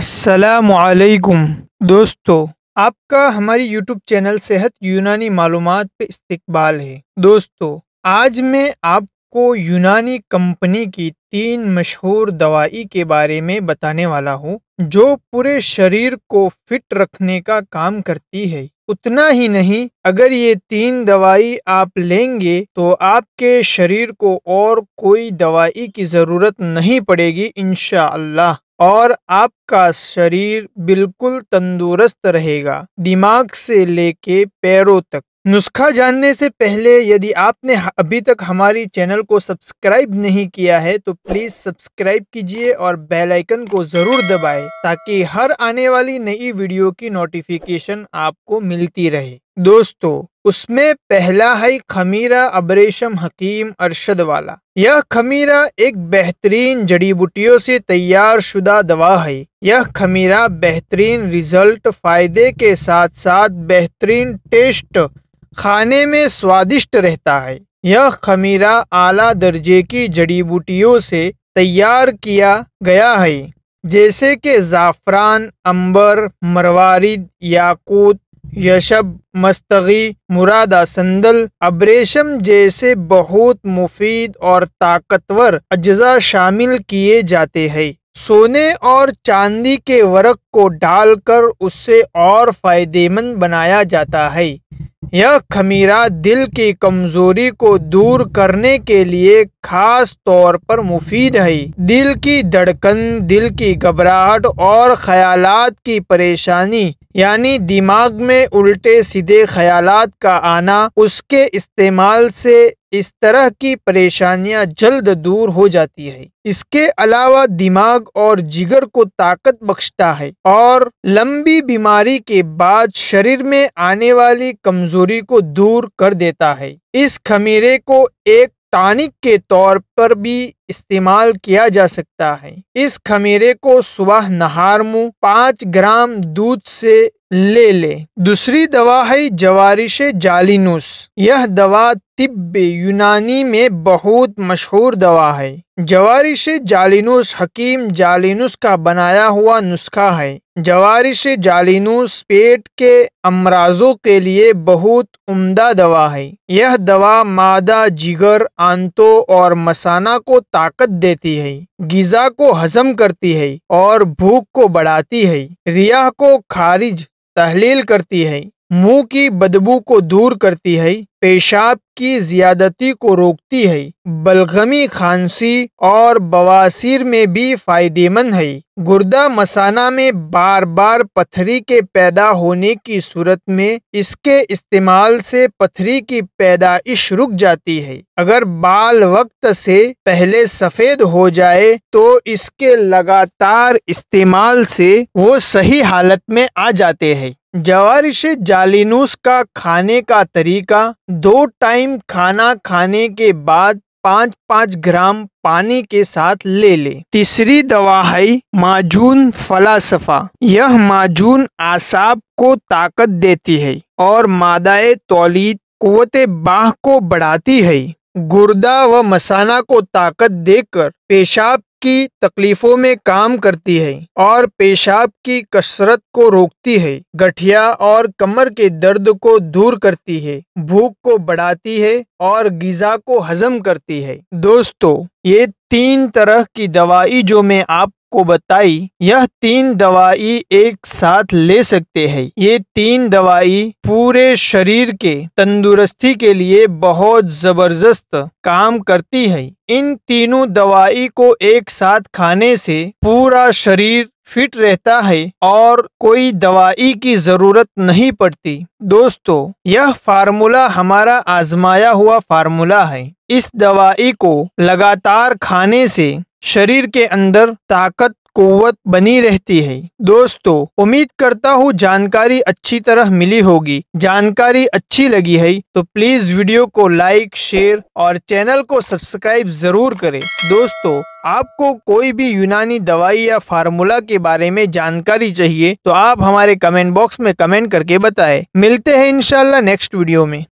असलकुम दोस्तों आपका हमारी YouTube चैनल सेहत यूनानी मालूम पे इस्तबाल है दोस्तों आज मैं आपको यूनानी कंपनी की तीन मशहूर दवाई के बारे में बताने वाला हूँ जो पूरे शरीर को फिट रखने का काम करती है उतना ही नहीं अगर ये तीन दवाई आप लेंगे तो आपके शरीर को और कोई दवाई की ज़रूरत नहीं पड़ेगी इन और आपका शरीर बिल्कुल तंदुरुस्त रहेगा दिमाग से लेके पैरों तक नुस्खा जानने से पहले यदि आपने अभी तक हमारी चैनल को सब्सक्राइब नहीं किया है तो प्लीज़ सब्सक्राइब कीजिए और बेल आइकन को ज़रूर दबाएं ताकि हर आने वाली नई वीडियो की नोटिफिकेशन आपको मिलती रहे दोस्तों उसमें पहला है खमीरा अबरेशम हकीम अरशद वाला यह खमीरा एक बेहतरीन जड़ी बूटियों से तैयार शुदा दवा है यह खमीरा बेहतरीन रिजल्ट फ़ायदे के साथ साथ बेहतरीन टेस्ट खाने में स्वादिष्ट रहता है यह खमीरा आला दर्जे की जड़ी बूटियों से तैयार किया गया है जैसे कि ज़ाफ़रान अंबर मरवारी याकूत यशब मस्तगी मुरादा संदल अब्रेशम जैसे बहुत मुफीद और ताकतवर अज्जा शामिल किए जाते हैं सोने और चांदी के वर्क को डालकर उससे और फ़ायदेमंद बनाया जाता है यह खमीरा दिल की कमज़ोरी को दूर करने के लिए खास तौर पर मुफीद है दिल की धड़कन दिल की घबराहट और ख्यालात की परेशानी यानी दिमाग में उल्टे सीधे ख्यालात का आना उसके इस्तेमाल से इस तरह की परेशानियां जल्द दूर हो जाती है इसके अलावा दिमाग और जिगर को ताकत बख्शता है और लंबी बीमारी के बाद शरीर में आने वाली कमजोरी को दूर कर देता है इस खमीरे को एक टानिक के तौर पर भी इस्तेमाल किया जा सकता है इस खमीरे को सुबह नहार मुँह पाँच ग्राम दूध से ले ले दूसरी दवा है जवारिश जालिनुस यह दवा तिब्ब यूनानी में बहुत मशहूर दवा है जवारिश जालिनुस हकीम जालिनुस का बनाया हुआ नुस्खा है जवारिश जालिनूस पेट के अमराजों के लिए बहुत उम्दा दवा है यह दवा मादा जिगर आंतों और मसाना को ताकत देती है गज़ा को हजम करती है और भूख को बढ़ाती है रियाह को खारिज तहलील करती है मुंह की बदबू को दूर करती है पेशाब की ज्यादती को रोकती है बलगमी खांसी और बवासीर में भी फायदेमंद है गुर्दा मसाना में बार बार पथरी के पैदा होने की सूरत में इसके इस्तेमाल से पथरी की पैदाइश रुक जाती है अगर बाल वक्त से पहले सफ़ेद हो जाए तो इसके लगातार इस्तेमाल से वो सही हालत में आ जाते हैं जवारिश जालिनूस का खाने का तरीका दो टाइम खाना खाने के बाद पाँच पाँच ग्राम पानी के साथ ले लें तीसरी दवा है माजून फलासफा यह माजून आसाब को ताकत देती है और मादाए तौलीद कुत बाह को बढ़ाती है गुर्दा व मसाना को ताकत देकर पेशाब की तकलीफों में काम करती है और पेशाब की कसरत को रोकती है गठिया और कमर के दर्द को दूर करती है भूख को बढ़ाती है और गिजा को हजम करती है दोस्तों ये तीन तरह की दवाई जो मैं आप को बताई यह तीन दवाई एक साथ ले सकते हैं ये तीन दवाई पूरे शरीर के तंदुरुस्ती के लिए बहुत जबरदस्त काम करती है इन तीनों दवाई को एक साथ खाने से पूरा शरीर फिट रहता है और कोई दवाई की ज़रूरत नहीं पड़ती दोस्तों यह फार्मूला हमारा आजमाया हुआ फार्मूला है इस दवाई को लगातार खाने से शरीर के अंदर ताकत कुत बनी रहती है दोस्तों उम्मीद करता हूँ जानकारी अच्छी तरह मिली होगी जानकारी अच्छी लगी है तो प्लीज़ वीडियो को लाइक शेयर और चैनल को सब्सक्राइब ज़रूर करें दोस्तों आपको कोई भी यूनानी दवाई या फार्मूला के बारे में जानकारी चाहिए तो आप हमारे कमेंट बॉक्स में कमेंट करके बताए मिलते हैं इनशाला नेक्स्ट वीडियो में